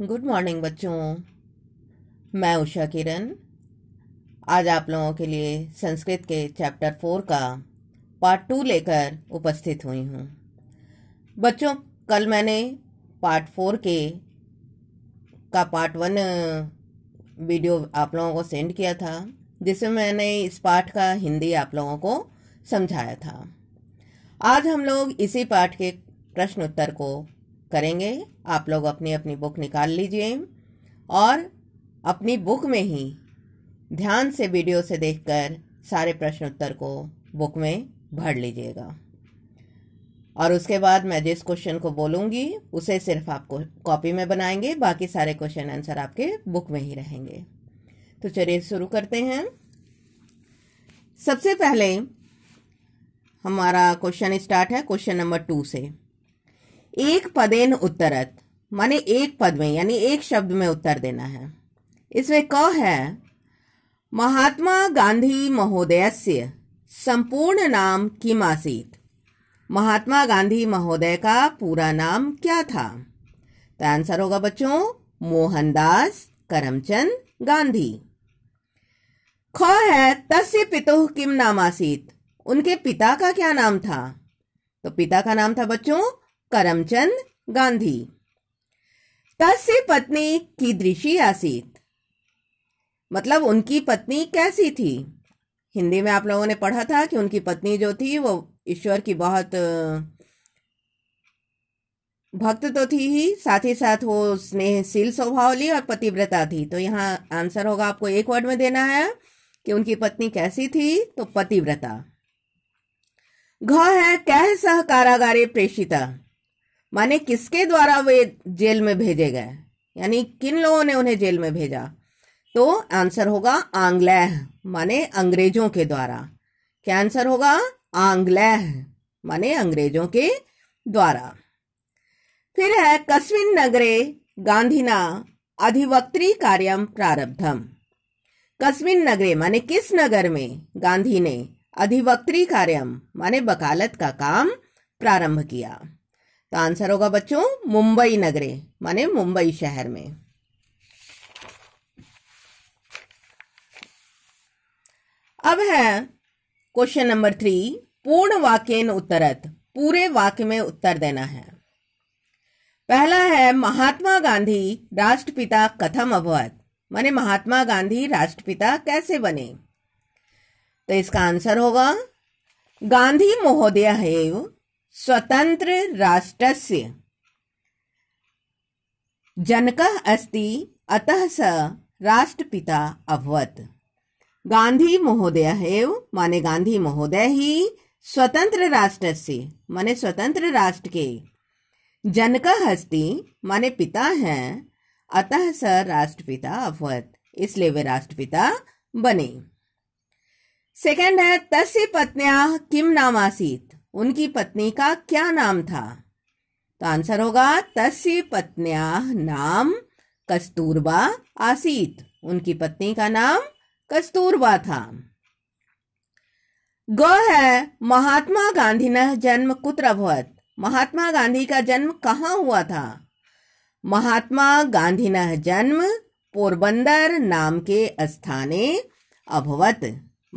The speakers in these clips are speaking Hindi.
गुड मॉर्निंग बच्चों मैं उषा किरण आज आप लोगों के लिए संस्कृत के चैप्टर फोर का पार्ट टू लेकर उपस्थित हुई हूँ बच्चों कल मैंने पार्ट फोर के का पार्ट वन वीडियो आप लोगों को सेंड किया था जिसमें मैंने इस पाठ का हिंदी आप लोगों को समझाया था आज हम लोग इसी पाठ के प्रश्न उत्तर को करेंगे आप लोग अपनी अपनी बुक निकाल लीजिए और अपनी बुक में ही ध्यान से वीडियो से देखकर सारे प्रश्न उत्तर को बुक में भर लीजिएगा और उसके बाद मैं जिस क्वेश्चन को बोलूँगी उसे सिर्फ आपको कॉपी में बनाएंगे बाकी सारे क्वेश्चन आंसर आपके बुक में ही रहेंगे तो चलिए शुरू करते हैं सबसे पहले हमारा क्वेश्चन स्टार्ट है क्वेश्चन नंबर टू से एक पदेन उत्तरत माने एक पद में यानी एक शब्द में उत्तर देना है इसमें क है महात्मा गांधी महोदय से संपूर्ण नाम किम आसीत महात्मा गांधी महोदय का पूरा नाम क्या था तो आंसर होगा बच्चों मोहनदास करमचंद गांधी ख है तस्य पितु किम नाम आसीत उनके पिता का क्या नाम था तो पिता का नाम था बच्चों करमचंद गांधी तस्य पत्नी कीदृशी आसीत मतलब उनकी पत्नी कैसी थी हिंदी में आप लोगों ने पढ़ा था कि उनकी पत्नी जो थी वो ईश्वर की बहुत भक्त तो थी ही साथ ही साथ वो स्नेहशील स्वभाव ली और पतिव्रता थी तो यहाँ आंसर होगा आपको एक वर्ड में देना है कि उनकी पत्नी कैसी थी तो पतिव्रता घ है कह सह कारागारे प्रेषिता माने किसके द्वारा वे जेल में भेजे गए यानी किन लोगों ने उन्हें जेल में भेजा तो आंसर होगा आंग्लैह माने अंग्रेजों के द्वारा क्या आंसर होगा आंग्लैह माने अंग्रेजों के द्वारा फिर है कस्विन नगरे गांधीना अधिवक्त्री कार्यम प्रारब्धम कस्विन नगरे माने किस नगर में गांधी ने अधिवक्त्री कार्यम माने वकालत का काम प्रारंभ किया तो आंसर होगा बच्चों मुंबई नगरे माने मुंबई शहर में अब है क्वेश्चन नंबर थ्री पूर्ण वाक्यन उत्तरत पूरे वाक्य में उत्तर देना है पहला है महात्मा गांधी राष्ट्रपिता कथम अभवत माने महात्मा गांधी राष्ट्रपिता कैसे बने तो इसका आंसर होगा गांधी महोदय है स्वतंत्र राष्ट्रस्य जनक अस्ति अतः स राष्ट्रपिता अभवत गांधी महोदय एव माने गांधी महोदय ही स्वतंत्र राष्ट्र से माने स्वतंत्र राष्ट्र के जनक अस्ति माने पिता है अतः स राष्ट्रपिता अभवत इसलिए वे राष्ट्रपिता बने सेकंड है तस्य पत्न्या किम नाम आसीत उनकी पत्नी का क्या नाम था तो आंसर होगा तस्य पत्निया नाम कस्तूरबा आसीत उनकी पत्नी का नाम कस्तूरबा था ग है महात्मा गांधी न जन्म कुत्र भवत महात्मा गांधी का जन्म कहाँ हुआ था महात्मा गांधी न जन्म पोरबंदर नाम के स्थाने अभवत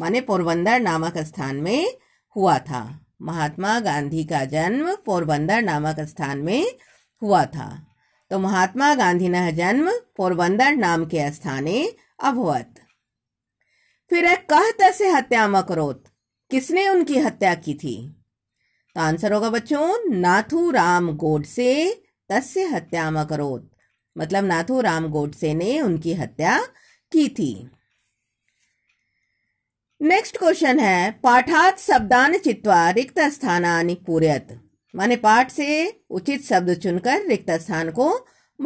माने पोरबंदर नामक स्थान में हुआ था महात्मा गांधी का जन्म पोरबंदर नामक स्थान में हुआ था तो महात्मा गांधी ने जन्म पोरबंदर नाम के स्थाने अभवत फिर एक कह तसे हत्या मकरोत किसने उनकी हत्या की थी तो आंसर होगा बच्चों नाथू राम गोडसे तस्य हत्या मकरोत मतलब नाथू राम गोडसे ने उनकी हत्या की थी नेक्स्ट क्वेश्चन है पाठात शब्दान चित्वा रिक्त स्थानानि पूरेत माने पाठ से उचित शब्द चुनकर रिक्त स्थान को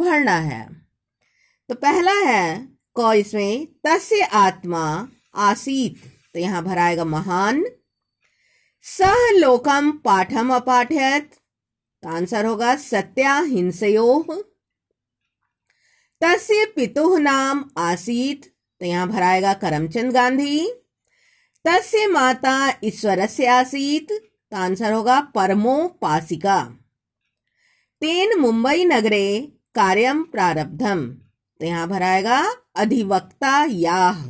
भरना है तो पहला है क इसमें तस्य आत्मा आसीत तो यहाँ भराएगा महान सह लोकम पाठम अपाठयत तो आंसर होगा सत्या हिंसयो तस्य पितुह नाम आसीत तो यहाँ भराएगा करमचंद गांधी तस्य माता ईश्वरस्य आसीत् आंसर होगा परमोपासिका तेन मुंबई नगरे कार्यम प्रारब्धम तो यहां भराएगा अधिवक्ता याह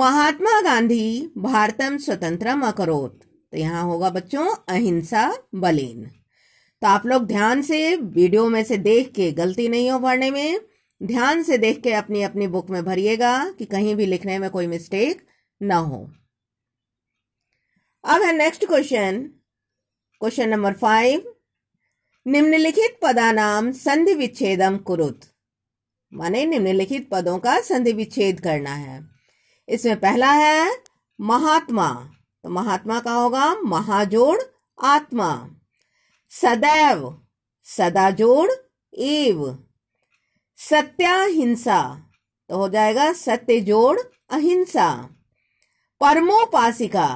महात्मा गांधी भारतम स्वतंत्रम अकरोत तो यहाँ होगा बच्चों अहिंसा बलेन तो आप लोग ध्यान से वीडियो में से देख के गलती नहीं हो भरने में ध्यान से देख के अपनी अपनी बुक में भरिएगा कि कहीं भी लिखने में कोई मिस्टेक ना हो अब है next question question number five निम्नलिखित पदानाम संधि विच्छेदम कुरुत माने निम्नलिखित पदों का संधि विच्छेद करना है इसमें पहला है महात्मा तो महात्मा का होगा महाजोड़ आत्मा सदैव सदा जोड़ एव सत्याहिंसा तो हो जाएगा सत्य जोड़ अहिंसा परमोपासिका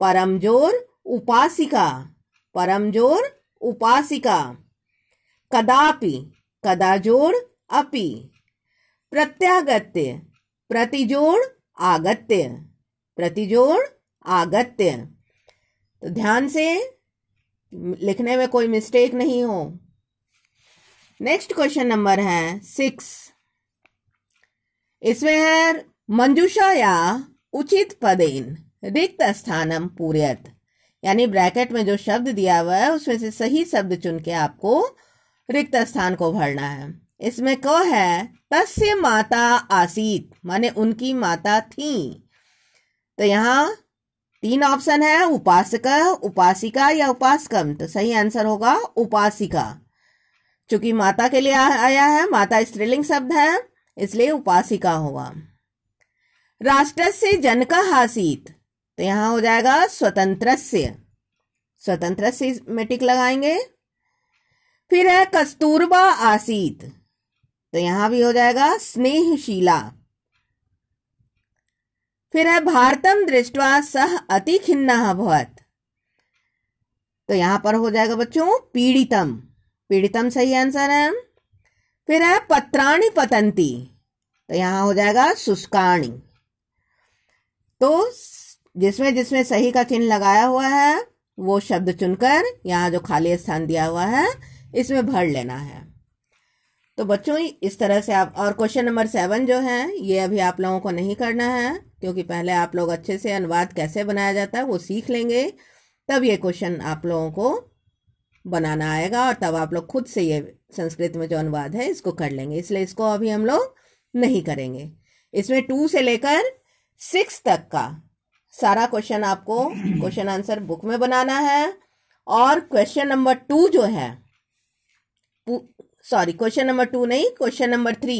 परमजोर उपासिका परमजोर उपासिका कदापि कदाजोड़ अपि प्रत्यागत्य प्रतिजोड़ आगत्य प्रतिजोड़ आगत्य तो ध्यान से लिखने में कोई मिस्टेक नहीं हो नेक्स्ट क्वेश्चन नंबर है सिक्स इसमें है मंजूषा या उचित पदेन रिक्त स्थानम पूरेत यानी ब्रैकेट में जो शब्द दिया हुआ है उसमें से सही शब्द चुन के आपको रिक्त स्थान को भरना है इसमें क है तस्य माता आसीत माने उनकी माता थी तो यहाँ तीन ऑप्शन है उपासक उपासिका या उपासकम तो सही आंसर होगा उपासिका चूंकि माता के लिए आया है माता स्त्रीलिंग शब्द है इसलिए उपासिका होगा राष्ट्र से जन का हासित तो यहाँ हो जाएगा स्वतंत्र से स्वतंत्र से मेटिक लगाएंगे फिर है कस्तूरबा आसीत तो यहाँ भी हो जाएगा स्नेहशीला फिर है भारतम दृष्टवा सह अति खिन्ना भवत तो यहाँ पर हो जाएगा बच्चों पीड़ितम पीड़ितम सही आंसर है फिर है पत्राणी पतंती तो यहाँ हो जाएगा शुष्काणी तो जिसमें जिसमें सही का चिन्ह लगाया हुआ है वो शब्द चुनकर यहाँ जो खाली स्थान दिया हुआ है इसमें भर लेना है तो बच्चों इस तरह से आप और क्वेश्चन नंबर सेवन जो है ये अभी आप लोगों को नहीं करना है क्योंकि पहले आप लोग अच्छे से अनुवाद कैसे बनाया जाता है वो सीख लेंगे तब ये क्वेश्चन आप लोगों को बनाना आएगा और तब आप लोग खुद से ये संस्कृत में जो अनुवाद है इसको कर लेंगे इसलिए इसको अभी हम लोग नहीं करेंगे इसमें टू से लेकर सिक्स तक का सारा क्वेश्चन आपको क्वेश्चन आंसर बुक में बनाना है और क्वेश्चन नंबर टू जो है सॉरी क्वेश्चन नंबर टू नहीं क्वेश्चन नंबर थ्री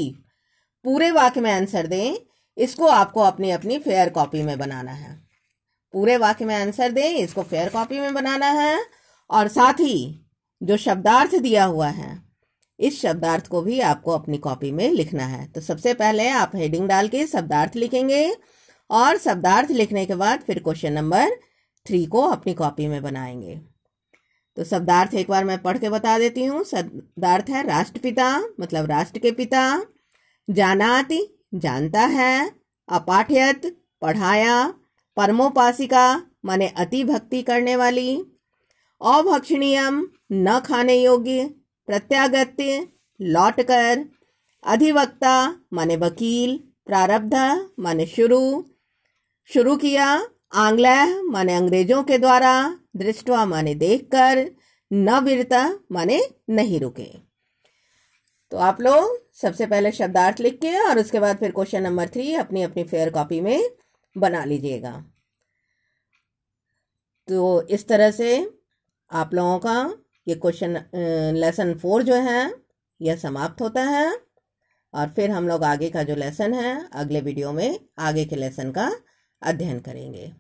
पूरे वाक्य में आंसर दें इसको आपको अपनी अपनी फेयर कॉपी में बनाना है पूरे वाक्य में आंसर दें इसको फेयर कॉपी में बनाना है और साथ ही जो शब्दार्थ दिया हुआ है इस शब्दार्थ को भी आपको अपनी कॉपी में लिखना है तो सबसे पहले आप हेडिंग डाल के शब्दार्थ लिखेंगे और शब्दार्थ लिखने के बाद फिर क्वेश्चन नंबर थ्री को अपनी कॉपी में बनाएंगे तो शब्दार्थ एक बार मैं पढ़ के बता देती हूँ शब्दार्थ है राष्ट्रपिता मतलब राष्ट्र के पिता जानाति जानता है अपाठ्यत पढ़ाया परमोपासिका माने अति भक्ति करने वाली अभक्षणीयम न खाने योग्य प्रत्यागत्य लौटकर अधिवक्ता माने वकील प्रारब्ध माने शुरू शुरू किया आंग्ल माने अंग्रेजों के द्वारा दृष्टवा माने देखकर न वीरता माने नहीं रुके तो आप लोग सबसे पहले शब्दार्थ लिख के और उसके बाद फिर क्वेश्चन नंबर थ्री अपनी अपनी फेयर कॉपी में बना लीजिएगा तो इस तरह से आप लोगों का ये क्वेश्चन लेसन फोर जो है यह समाप्त होता है और फिर हम लोग आगे का जो लेसन है अगले वीडियो में आगे के लेसन का अध्ययन करेंगे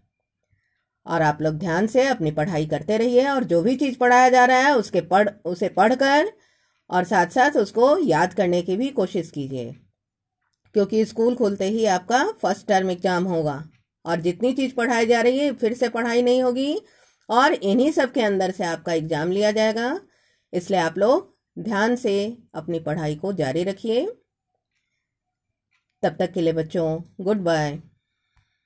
और आप लोग ध्यान से अपनी पढ़ाई करते रहिए और जो भी चीज़ पढ़ाया जा रहा है उसके पढ़ उसे पढ़कर और साथ साथ उसको याद करने की भी कोशिश कीजिए क्योंकि स्कूल खुलते ही आपका फर्स्ट टर्म एग्जाम होगा और जितनी चीज़ पढ़ाई जा रही है फिर से पढ़ाई नहीं होगी और इन्हीं सब के अंदर से आपका एग्ज़ाम लिया जाएगा इसलिए आप लोग ध्यान से अपनी पढ़ाई को जारी रखिए तब तक के लिए बच्चों गुड बाय